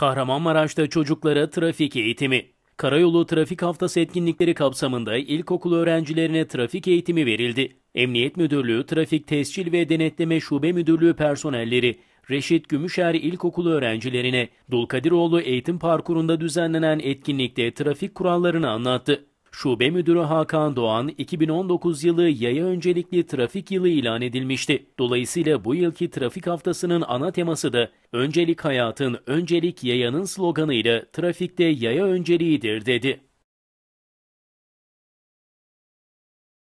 Kahramanmaraş'ta çocuklara trafik eğitimi. Karayolu Trafik Haftası etkinlikleri kapsamında ilkokul öğrencilerine trafik eğitimi verildi. Emniyet Müdürlüğü Trafik Tescil ve Denetleme Şube Müdürlüğü personelleri Reşit Gümüşer İlkokulu öğrencilerine Dulkadiroğlu Eğitim Parkuru'nda düzenlenen etkinlikte trafik kurallarını anlattı. Şube Müdürü Hakan Doğan, 2019 yılı yaya öncelikli trafik yılı ilan edilmişti. Dolayısıyla bu yılki trafik haftasının ana teması da öncelik hayatın, öncelik yayanın sloganıyla trafikte yaya önceliğidir dedi.